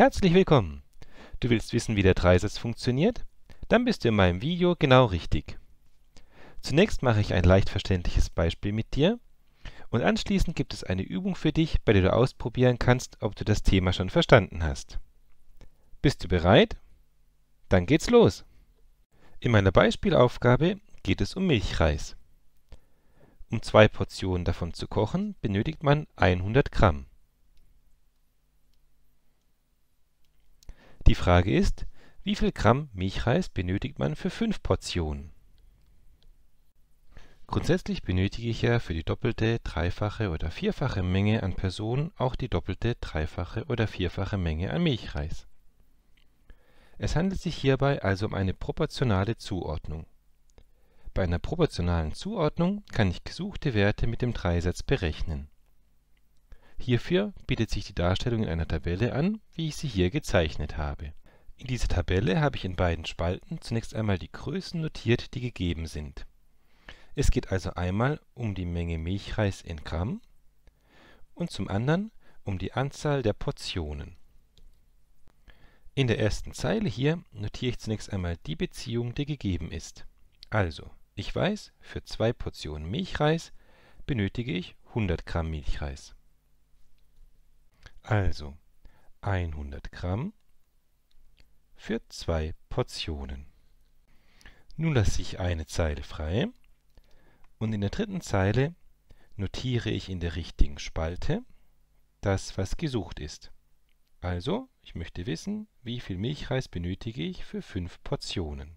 Herzlich willkommen! Du willst wissen, wie der Dreisatz funktioniert? Dann bist du in meinem Video genau richtig. Zunächst mache ich ein leicht verständliches Beispiel mit dir und anschließend gibt es eine Übung für dich, bei der du ausprobieren kannst, ob du das Thema schon verstanden hast. Bist du bereit? Dann geht's los! In meiner Beispielaufgabe geht es um Milchreis. Um zwei Portionen davon zu kochen, benötigt man 100 Gramm. Die Frage ist, wie viel Gramm Milchreis benötigt man für fünf Portionen? Grundsätzlich benötige ich ja für die doppelte, dreifache oder vierfache Menge an Personen auch die doppelte, dreifache oder vierfache Menge an Milchreis. Es handelt sich hierbei also um eine proportionale Zuordnung. Bei einer proportionalen Zuordnung kann ich gesuchte Werte mit dem Dreisatz berechnen Hierfür bietet sich die Darstellung in einer Tabelle an, wie ich sie hier gezeichnet habe. In dieser Tabelle habe ich in beiden Spalten zunächst einmal die Größen notiert, die gegeben sind. Es geht also einmal um die Menge Milchreis in Gramm und zum anderen um die Anzahl der Portionen. In der ersten Zeile hier notiere ich zunächst einmal die Beziehung, die gegeben ist. Also, ich weiß, für zwei Portionen Milchreis benötige ich 100 Gramm Milchreis. Also 100 Gramm für zwei Portionen. Nun lasse ich eine Zeile frei und in der dritten Zeile notiere ich in der richtigen Spalte das, was gesucht ist. Also, ich möchte wissen, wie viel Milchreis benötige ich für fünf Portionen.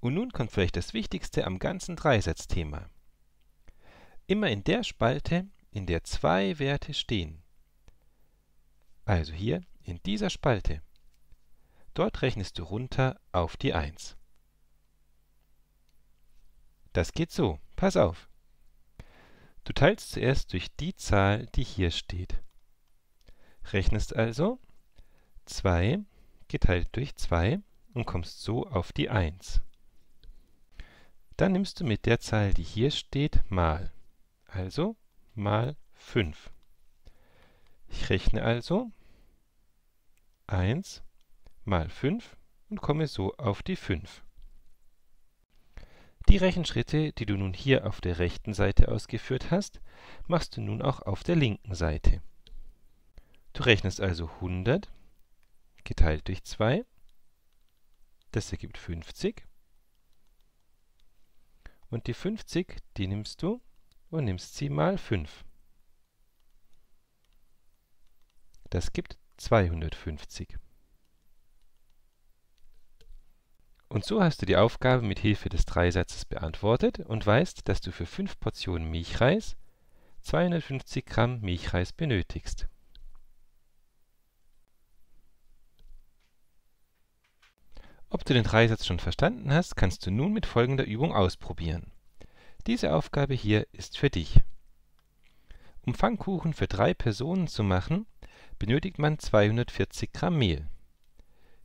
Und nun kommt vielleicht das Wichtigste am ganzen Dreisatzthema. Immer in der Spalte, in der zwei Werte stehen. Also hier in dieser Spalte. Dort rechnest du runter auf die 1. Das geht so. Pass auf. Du teilst zuerst durch die Zahl, die hier steht. Rechnest also 2 geteilt durch 2 und kommst so auf die 1. Dann nimmst du mit der Zahl, die hier steht, mal. Also mal 5. Ich rechne also 1 mal 5 und komme so auf die 5. Die Rechenschritte, die du nun hier auf der rechten Seite ausgeführt hast, machst du nun auch auf der linken Seite. Du rechnest also 100 geteilt durch 2, das ergibt 50. Und die 50, die nimmst du und nimmst sie mal 5. Das gibt 250. Und so hast du die Aufgabe mit Hilfe des Dreisatzes beantwortet und weißt, dass du für 5 Portionen Milchreis 250 Gramm Milchreis benötigst. Ob du den Dreisatz schon verstanden hast, kannst du nun mit folgender Übung ausprobieren. Diese Aufgabe hier ist für dich. Um Pfannkuchen für drei Personen zu machen, benötigt man 240 Gramm Mehl.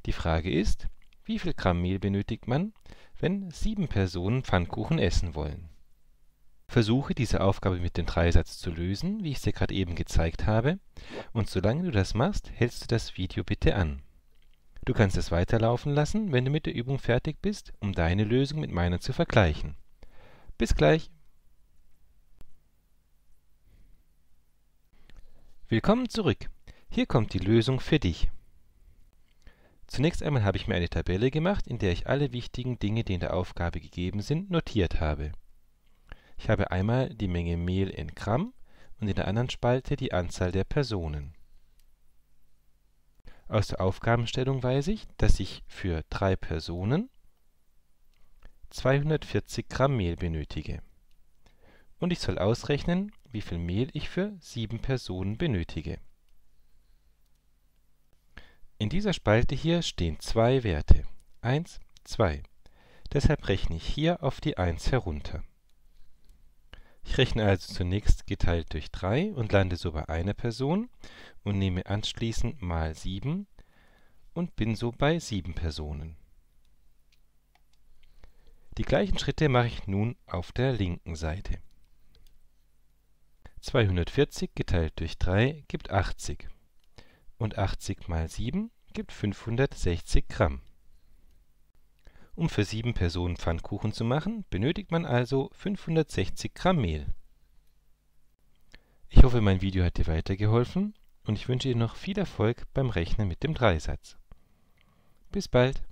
Die Frage ist, wie viel Gramm Mehl benötigt man, wenn sieben Personen Pfannkuchen essen wollen? Versuche diese Aufgabe mit dem Dreisatz zu lösen, wie ich es dir gerade eben gezeigt habe, und solange du das machst, hältst du das Video bitte an. Du kannst es weiterlaufen lassen, wenn du mit der Übung fertig bist, um deine Lösung mit meiner zu vergleichen. Bis gleich. Willkommen zurück. Hier kommt die Lösung für dich. Zunächst einmal habe ich mir eine Tabelle gemacht, in der ich alle wichtigen Dinge, die in der Aufgabe gegeben sind, notiert habe. Ich habe einmal die Menge Mehl in Gramm und in der anderen Spalte die Anzahl der Personen. Aus der Aufgabenstellung weiß ich, dass ich für drei Personen 240 Gramm Mehl benötige. Und ich soll ausrechnen, wie viel Mehl ich für sieben Personen benötige. In dieser Spalte hier stehen zwei Werte, 1, 2. Deshalb rechne ich hier auf die 1 herunter. Ich rechne also zunächst geteilt durch 3 und lande so bei einer Person und nehme anschließend mal 7 und bin so bei 7 Personen. Die gleichen Schritte mache ich nun auf der linken Seite. 240 geteilt durch 3 gibt 80 und 80 mal 7 gibt 560 Gramm. Um für 7 Personen Pfannkuchen zu machen, benötigt man also 560 Gramm Mehl. Ich hoffe, mein Video hat dir weitergeholfen und ich wünsche dir noch viel Erfolg beim Rechnen mit dem Dreisatz. Bis bald!